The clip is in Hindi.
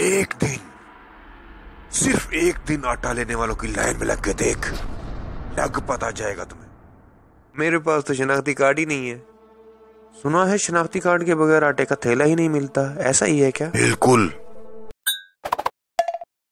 एक दिन सिर्फ एक दिन आटा लेने वालों की लाइन में लग के देख लग पता जाएगा तुम्हें मेरे पास तो शनाख्ती कार्ड ही नहीं है सुना है शनाख्ती कार्ड के बगैर आटे का थैला ही नहीं मिलता ऐसा ही है क्या बिल्कुल